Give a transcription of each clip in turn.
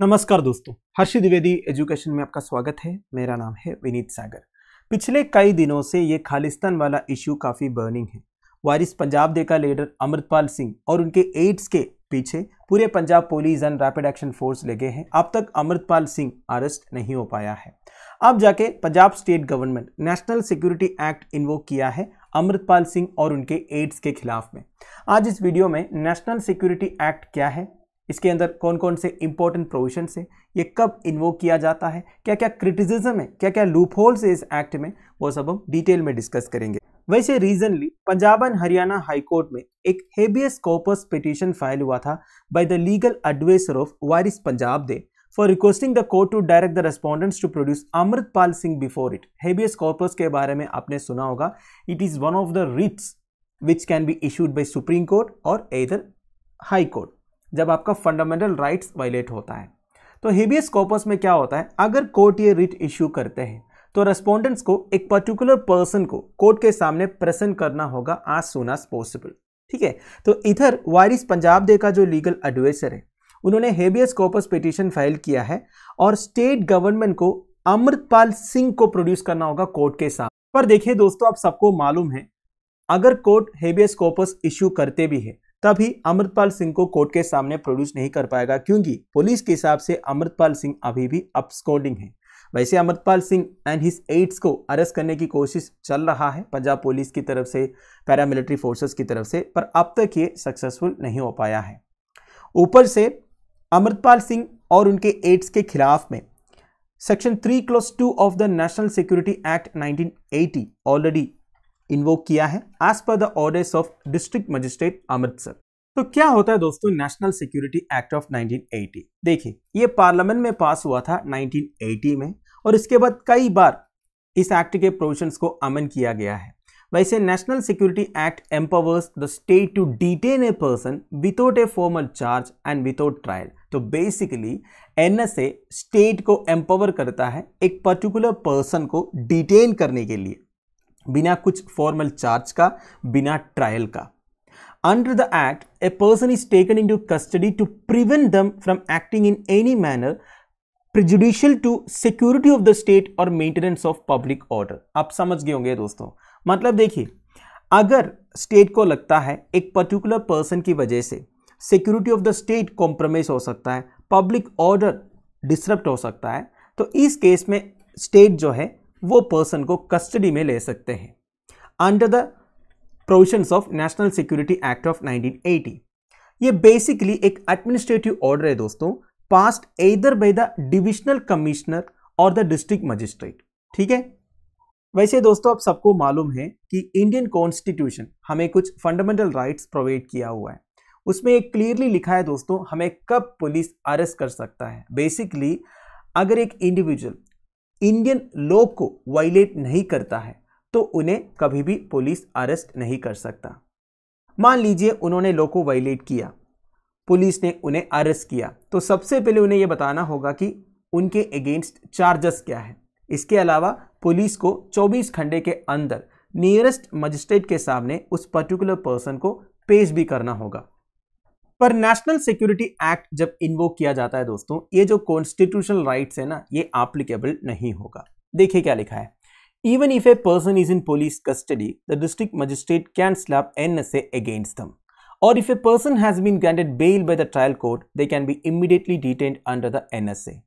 नमस्कार दोस्तों हर्ष द्विवेदी एजुकेशन में आपका स्वागत है मेरा नाम है विनीत सागर पिछले कई दिनों से ये खालिस्तान वाला इश्यू काफ़ी बर्निंग है वारिस पंजाब दे का लीडर अमृतपाल सिंह और उनके एड्स के पीछे पूरे Punjab police and rapid action force लगे हैं अब तक अमृतपाल सिंह अरेस्ट नहीं हो पाया है अब जाके Punjab state government national security act invoke किया है अमृतपाल सिंह और उनके एड्स के खिलाफ में आज इस वीडियो में नेशनल सिक्योरिटी एक्ट क्या है इसके अंदर कौन कौन से इंपॉर्टेंट प्रोविजन है ये कब इन्वोक किया जाता है क्या क्या क्रिटिसिज्म है क्या क्या लूप होल्स है इस एक्ट में वो सब हम डिटेल में डिस्कस करेंगे वैसे recently Punjab and Haryana high court में एक हेबियस कॉर्पस पिटिशन फाइल हुआ था by the legal adviser of Waris Punjab De for requesting the court to direct the respondents to produce Amritpal Singh before it habeas corpus के बारे में आपने सुना होगा it is one of the writs which can be issued by supreme court और either high court जब आपका fundamental rights violate होता है तो हेबियस कॉपस में क्या होता है अगर कोर्ट ये रिट इश्यू करते हैं तो रेस्पोंडेंट्स को एक पर्टिकुलर पर्सन को कोर्ट के सामने प्रेजेंट करना होगा आज सुन एज पॉसिबल ठीक है तो इधर वारिस पंजाब दे का जो लीगल एडवाइजर है उन्होंने हेबियस कॉपस पिटिशन फाइल किया है और स्टेट गवर्नमेंट को अमृतपाल सिंह को प्रोड्यूस करना होगा कोर्ट के सामने पर देखिए दोस्तों आप सबको मालूम है अगर कोर्ट हेबियस कॉपस इश्यू करते भी है तभी अमृतपाल सिंह को कोर्ट के सामने प्रोड्यूस नहीं कर पाएगा क्योंकि पुलिस के हिसाब से अमृतपाल सिंह अभी भी अपस्कोडिंग है वैसे Amritpal Singh and his aides को अरेस्ट करने की कोशिश चल रहा है पंजाब पुलिस की तरफ से पैरामिलिट्री फोर्सेस की तरफ से पर अब तक ये सक्सेसफुल नहीं हो पाया है ऊपर से अमृतपाल सिंह और उनके एड्स के खिलाफ में section three clause two of the national security act 1980 already invoke किया है as per the orders of district magistrate Amritsar तो क्या होता है दोस्तों नेशनल सिक्योरिटी एक्ट ऑफ 1980 देखिए ये पार्लियामेंट में पास हुआ था 1980 में और इसके बाद कई बार इस एक्ट के प्रोविजंस को अमन किया गया है वैसे national security act empowers the state to detain a person without a formal charge and without trial तो बेसिकली एनएसए स्टेट को एम्पावर करता है एक पर्टिकुलर पर्सन को डिटेन करने के लिए बिना कुछ फॉर्मल चार्ज का बिना ट्रायल का Under the Act, a person is taken into custody to prevent them from acting in any manner prejudicial to security of the state or maintenance of public order. आप समझ गए होंगे दोस्तों मतलब देखिए अगर स्टेट को लगता है एक पर्टिकुलर पर्सन की वजह से security of the state compromise हो सकता है पब्लिक ऑर्डर डिस्टर्ब हो सकता है तो इस केस में स्टेट जो है वो पर्सन को कस्टडी में ले सकते हैं under the provisions of national security act of 1980 ये बेसिकली एक एडमिनिस्ट्रेटिव ऑर्डर है दोस्तों passed either by the divisional commissioner और द डिस्ट्रिक्ट मजिस्ट्रेट ठीक है वैसे दोस्तों आप सबको मालूम है कि इंडियन कॉन्स्टिट्यूशन हमें कुछ फंडामेंटल राइट्स प्रोवाइड किया हुआ है उसमें एक क्लियरली लिखा है दोस्तों हमें कब पुलिस अरेस्ट कर सकता है बेसिकली अगर एक इंडिविजुअल इंडियन लॉ को वायलेट नहीं करता है तो उन्हें कभी भी पुलिस अरेस्ट नहीं कर सकता मान लीजिए उन्होंने लॉ को वायलेट किया पुलिस ने उन्हें अरेस्ट किया तो सबसे पहले उन्हें यह बताना होगा कि उनके अगेंस्ट चार्जेस क्या है इसके अलावा पुलिस को 24 घंटे के अंदर नियरेस्ट मजिस्ट्रेट के सामने उस पर्टिकुलर पर्सन को पेश भी करना होगा पर नेशनल सिक्योरिटी एक्ट जब इन्वोक किया जाता है दोस्तों ये जो कॉन्स्टिट्यूशनल राइट है ना ये एप्लीकेबल नहीं होगा देखिए क्या लिखा है even if a person is in police custody the district magistrate can slap N S against them और if a person has been granted bail by the trial court they can be immediately detain under the N person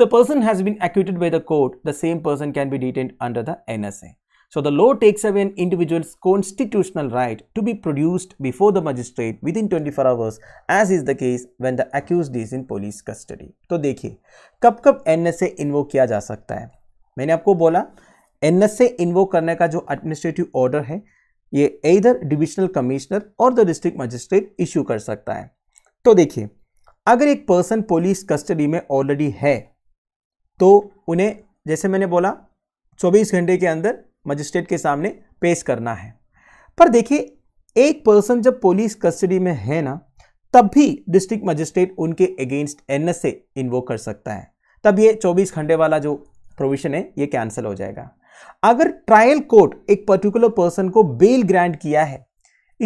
the person has been acquitted by the court, the same person can be detained under the NSA. So the law takes away an individual's constitutional right to be produced before the magistrate within 24 hours as is the case when the accused is in police custody. तो देखिए कब कब N S invoke किया जा सकता है मैंने आपको बोला एन एस इन्वोक करने का जो एडमिनिस्ट्रेटिव ऑर्डर है ये इधर डिविजनल कमिश्नर और द डिस्ट्रिक्ट मजिस्ट्रेट इशू कर सकता है तो देखिए अगर एक पर्सन पुलिस कस्टडी में ऑलरेडी है तो उन्हें जैसे मैंने बोला 24 घंटे के अंदर मजिस्ट्रेट के सामने पेश करना है पर देखिए एक पर्सन जब पुलिस कस्टडी में है ना तब भी डिस्ट्रिक्ट मजिस्ट्रेट उनके अगेंस्ट एन एस इन्वोक कर सकता है तब ये 24 घंटे वाला जो प्रोविजन है ये कैंसिल हो जाएगा अगर ट्रायल कोर्ट एक पर्टिकुलर पर्सन को बेल ग्रांट किया है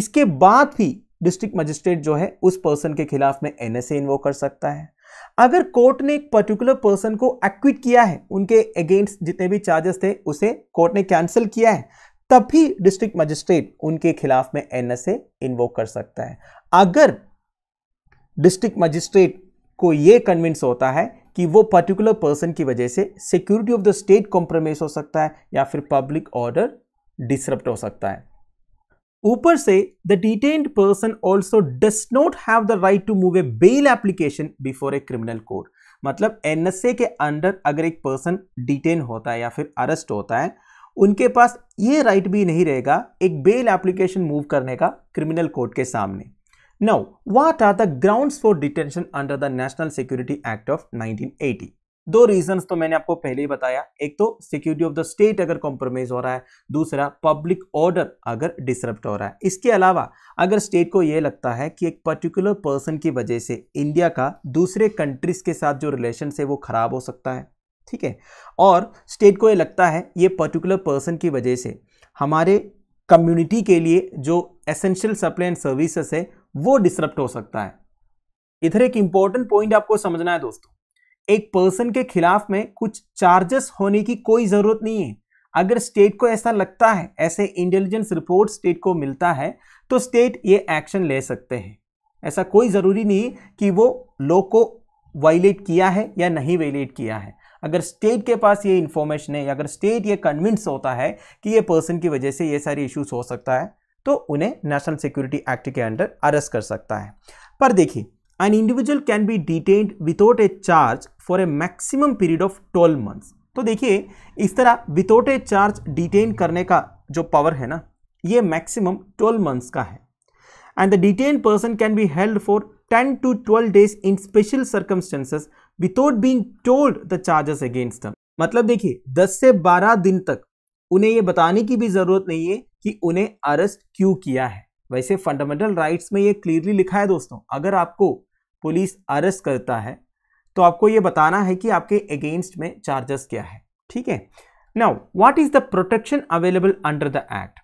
इसके बाद भी डिस्ट्रिक्ट मजिस्ट्रेट जो है उस पर्सन के खिलाफ में एन एस कर सकता है अगर कोर्ट ने एक पर्टिकुलर पर्सन को एक्विट किया है उनके अगेंस्ट जितने भी चार्जेस थे उसे कोर्ट ने कैंसिल किया है तब भी डिस्ट्रिक्ट मजिस्ट्रेट उनके खिलाफ में एनएसए इन्वोक कर सकता है अगर डिस्ट्रिक्ट मजिस्ट्रेट को यह कन्विंस होता है कि वो पर्टिकुलर पर्सन की वजह से security of the state compromise हो सकता है या फिर पब्लिक ऑर्डर डिसरप्ट हो सकता है ऊपर से the detained person also does not have the right to move a bail application before a criminal court मतलब एनएसए के अंडर अगर एक पर्सन डिटेन होता है या फिर अरेस्ट होता है उनके पास ये राइट भी नहीं रहेगा एक बेल एप्लीकेशन मूव करने का क्रिमिनल कोर्ट के सामने now what are the grounds for detention under the national security act of 1980 दो रीजंस तो मैंने आपको पहले ही बताया एक तो सिक्योरिटी ऑफ द स्टेट अगर कॉम्प्रोमाइज हो रहा है दूसरा पब्लिक ऑर्डर अगर डिसरप्ट हो रहा है इसके अलावा अगर स्टेट को यह लगता है कि एक पर्टिकुलर पर्सन की वजह से इंडिया का दूसरे कंट्रीज के साथ जो रिलेशन है वो खराब हो सकता है ठीक है और स्टेट को ये लगता है ये पर्टिकुलर पर्सन की वजह से हमारे कम्युनिटी के लिए जो एसेंशियल सप्लाई एंड सर्विसेस है वो डिसरप्ट हो सकता है इधर एक इंपॉर्टेंट पॉइंट आपको समझना है दोस्तों एक पर्सन के खिलाफ में कुछ चार्जेस होने की कोई ज़रूरत नहीं है अगर स्टेट को ऐसा लगता है ऐसे इंटेलिजेंस रिपोर्ट स्टेट को मिलता है तो स्टेट ये एक्शन ले सकते हैं ऐसा कोई ज़रूरी नहीं कि वो लोग को वायलेट किया है या नहीं वायलेट किया है अगर स्टेट के पास ये इन्फॉर्मेशन है अगर स्टेट ये कन्विंस होता है कि ये पर्सन की वजह से ये सारी इश्यूज हो सकता है तो उन्हें नेशनल सिक्योरिटी एक्ट के अंडर अरेस्ट कर सकता है पर देखिए an individual can be detained without a charge for a maximum period of 12 months. तो देखिए इस तरह विदाउट ए चार्ज डिटेन करने का जो पावर है ना ये मैक्सिमम 12 मंथ्स का है and the detain person can be held for 10 to 12 days in special circumstances without being told the charges against them मतलब देखिए 10 से 12 दिन तक उन्हें ये बताने की भी ज़रूरत नहीं है कि उन्हें अरेस्ट क्यों किया है वैसे फंडामेंटल राइट्स में ये क्लियरली लिखा है दोस्तों अगर आपको पुलिस अरेस्ट करता है तो आपको ये बताना है कि आपके अगेंस्ट में चार्जेस क्या है ठीक है now what is the protection available under the act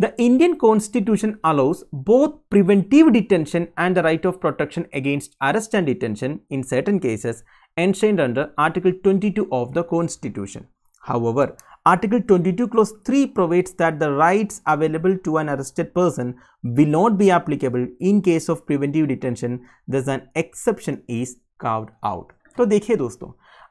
the Indian constitution allows both preventive detention and the right of protection against arrest and detention in certain cases and under article twenty of the constitution how Article 22 clause 3 provides that the rights available to an arrested person will not be applicable in case of preventive detention thus an exception is carved out तो देखिए दोस्तों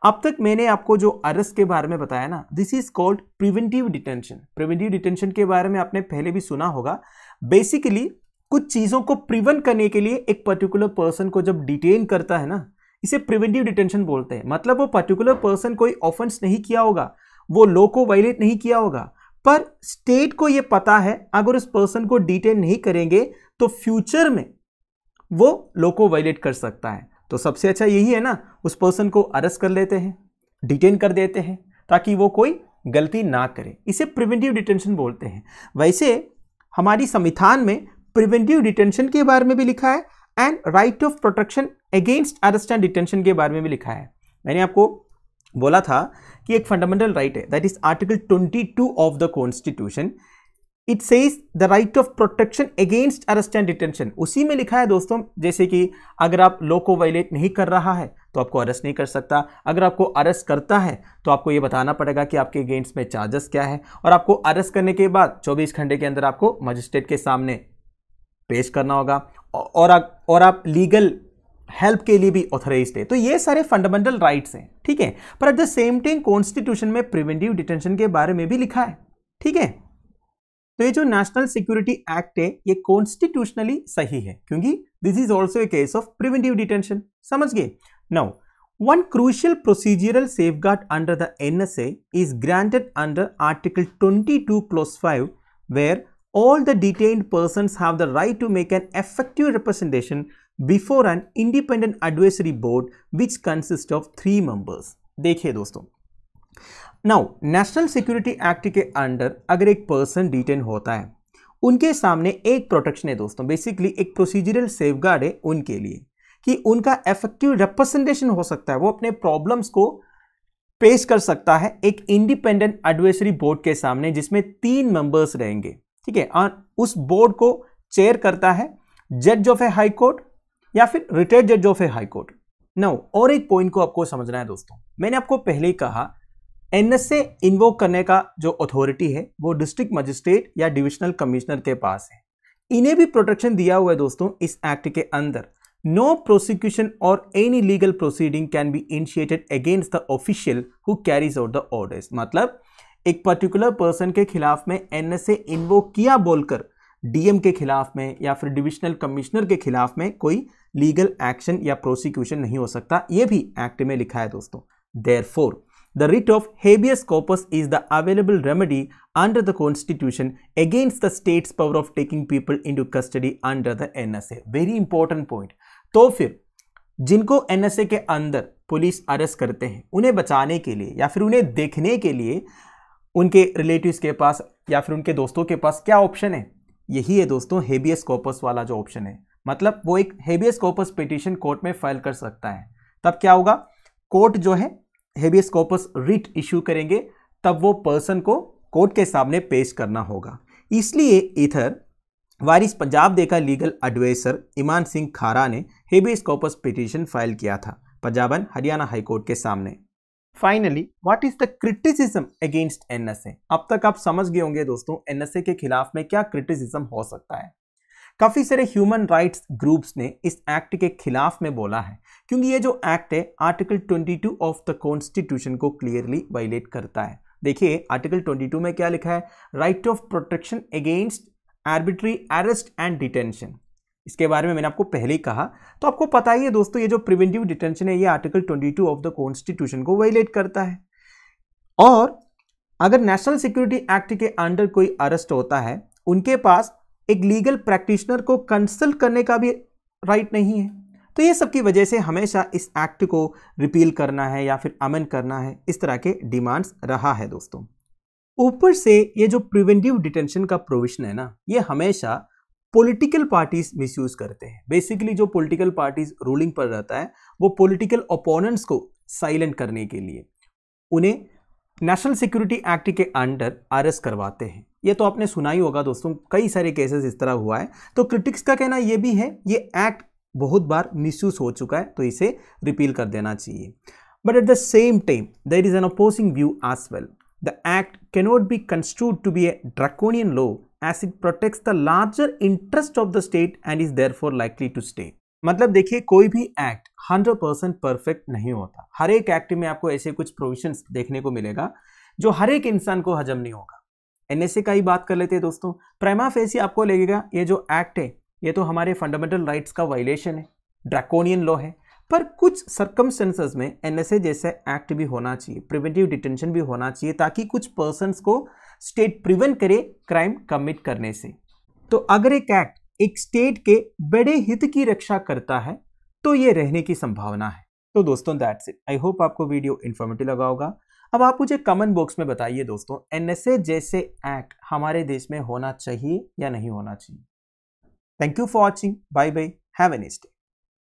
अब तक मैंने आपको जो arrest के बारे में बताया ना this is called preventive detention preventive detention के बारे में आपने पहले भी सुना होगा बेसिकली कुछ चीज़ों को प्रिवेंट करने के लिए एक पर्टिकुलर पर्सन को जब डिटेन करता है ना इसे प्रिवेंटिव डिटेंशन बोलते हैं मतलब वो पर्टिकुलर पर्सन कोई ऑफेंस नहीं किया होगा वो लॉ को वायलेट नहीं किया होगा पर स्टेट को ये पता है अगर उस पर्सन को डिटेन नहीं करेंगे तो फ्यूचर में वो लॉ को वायलेट कर सकता है तो सबसे अच्छा यही है ना उस पर्सन को अरेस्ट कर लेते हैं डिटेन कर देते हैं ताकि वो कोई गलती ना करे इसे प्रिवेंटिव डिटेंशन बोलते हैं वैसे हमारी संविधान में प्रिवेंटिव डिटेंशन के बारे में भी लिखा है and right of protection against arrest and detention के बारे में भी लिखा है मैंने आपको बोला था कि एक फंडामेंटल राइट है that is article 22 of the constitution it says the right of protection against arrest and detention उसी में लिखा है दोस्तों जैसे कि अगर आप लॉ को वायलेट नहीं कर रहा है तो आपको अरेस्ट नहीं कर सकता अगर आपको अरेस्ट करता है तो आपको ये बताना पड़ेगा कि आपके अगेंस्ट में चार्जेस क्या है और आपको अरेस्ट करने के बाद 24 घंटे के अंदर आपको मजिस्ट्रेट के सामने पेश करना होगा और और आप लीगल हेल्प के लिए भी ऑथराइज है तो ये सारे फंडामेंटल राइट्स हैं ठीक है पर at the same time constitution में प्रिवेंटिव डिटेंशन के बारे में भी लिखा है ठीक है तो ये जो नेशनल सिक्योरिटी एक्ट है ये कॉन्स्टिट्यूशनली सही है क्योंकि this is also a case of preventive detention समझ गए now one crucial procedural safeguard under the N S as granted under article twenty two clause five where all the detain person have the right to make an effective representation before an independent advisory board which consist of three members देखिए दोस्तों now national security act के under अगर एक person detain होता है उनके सामने एक प्रोटेक्शन है दोस्तों बेसिकली एक प्रोसीजरल सेफ है उनके लिए कि उनका इफेक्टिव रिप्रेजेंटेशन हो सकता है वो अपने प्रॉब्लम्स को पेश कर सकता है एक इंडिपेंडेंट एडवाइजरी बोर्ड के सामने जिसमें तीन मेंबर्स रहेंगे ठीक है और उस बोर्ड को चेयर करता है जज ऑफ ए हाई कोर्ट या फिर रिटायर्ड जज of a high court now और एक पॉइंट को आपको समझना है दोस्तों मैंने आपको पहले ही कहा एनएस से इन्वोक करने का जो अथॉरिटी है वो डिस्ट्रिक्ट मजिस्ट्रेट या डिविजनल कमिश्नर के पास है इन्हें भी प्रोटेक्शन दिया हुआ है दोस्तों इस एक्ट के अंदर नो प्रोसिक्यूशन और any legal proceeding can be initiated against the official who carries out the orders मतलब एक पर्टिकुलर पर्सन के खिलाफ में एनएसए इन्वोक किया बोलकर डीएम के खिलाफ में या फिर डिविजनल कमिश्नर के खिलाफ में कोई लीगल एक्शन या प्रोसिक्यूशन नहीं हो सकता ये भी एक्ट में लिखा है दोस्तों therefore the writ of habeas corpus is the available remedy under the constitution against the state's power of taking people into custody under the N S a very important point तो फिर जिनको N S ए के अंदर police arrest करते हैं उन्हें बचाने के लिए या फिर उन्हें देखने के लिए उनके रिलेटिव्स के पास या फिर उनके दोस्तों के पास क्या ऑप्शन है यही है दोस्तों हेबियस कॉपस वाला जो ऑप्शन है मतलब वो एक हेबियस कॉपस पिटिशन कोर्ट में फाइल कर सकता है तब क्या होगा कोर्ट जो है हेबियस कॉपस रिट इशू करेंगे तब वो पर्सन को कोर्ट के सामने पेश करना होगा इसलिए इधर वारिस पंजाब देखा लीगल एडवाइसर ईमान सिंह खारा ने हेबियस कॉपस पिटिशन फाइल किया था पंजाब एंड हरियाणा हाईकोर्ट के सामने finally what is the criticism against NSA अब तक आप समझ गए होंगे दोस्तों एनएसए के खिलाफ में क्या क्रिटिसिज्म हो सकता है काफ़ी सारे ह्यूमन राइट्स ग्रुप्स ने इस एक्ट के खिलाफ में बोला है क्योंकि ये जो एक्ट है आर्टिकल 22 ऑफ द कॉन्स्टिट्यूशन को क्लियरली वायलेट करता है देखिए आर्टिकल 22 में क्या लिखा है right of protection against arbitrary arrest and detention इसके बारे में मैंने आपको पहले ही कहा तो आपको पता ही है दोस्तों ये जो प्रिवेंटिव डिटेंशन है ये आर्टिकल 22 ऑफ द कॉन्स्टिट्यूशन को वायलेट करता है और अगर नेशनल सिक्योरिटी एक्ट के अंडर कोई अरेस्ट होता है उनके पास एक लीगल प्रैक्टिशनर को कंसल्ट करने का भी राइट नहीं है तो ये सब की वजह से हमेशा इस एक्ट को रिपील करना है या फिर अमन करना है इस तरह के डिमांड्स रहा है दोस्तों ऊपर से ये जो प्रिवेंटिव डिटेंशन का प्रोविजन है ना ये हमेशा पॉलिटिकल पार्टीज मिसयूज करते हैं बेसिकली जो पॉलिटिकल पार्टीज रूलिंग पर रहता है वो पॉलिटिकल ओपोनेंट्स को साइलेंट करने के लिए उन्हें नेशनल सिक्योरिटी एक्ट के अंडर अरेस्ट करवाते हैं ये तो आपने सुना ही होगा दोस्तों कई सारे केसेस इस तरह हुआ है तो क्रिटिक्स का कहना ये भी है ये एक्ट बहुत बार मिसयूज हो चुका है तो इसे रिपील कर देना चाहिए but at the same time there is an opposing view as well the act cannot be construed to be a draconian law as it protect the larger interest of the state and is therefore likely to stay मतलब देखिए कोई भी act 100% percent perfect नहीं होता हर एक act में आपको ऐसे कुछ प्रोविजन देखने को मिलेगा जो हर एक इंसान को हजम नहीं होगा एनएसए का ही बात कर लेते हैं दोस्तों प्राइमा फेसी आपको लगेगा ये जो एक्ट है ये तो हमारे फंडामेंटल राइट्स का वायलेशन है ड्रैकोनियन लॉ है पर कुछ सर्कमस्टेंसेज में एनएसए जैसा एक्ट भी होना चाहिए प्रिवेंटिव डिटेंशन भी होना चाहिए ताकि कुछ पर्सनस को स्टेट प्रिवेंट करे क्राइम कमिट करने से तो अगर एक एक्ट एक स्टेट के बड़े हित की रक्षा करता है तो ये रहने की संभावना है तो दोस्तों दैट्स इट आई होप आपको वीडियो इन्फॉर्मेटिव लगा होगा अब आप मुझे कमेंट बॉक्स में बताइए दोस्तों एनएसए जैसे एक्ट हमारे देश में होना चाहिए या नहीं होना चाहिए thank you for watching bye bye have an next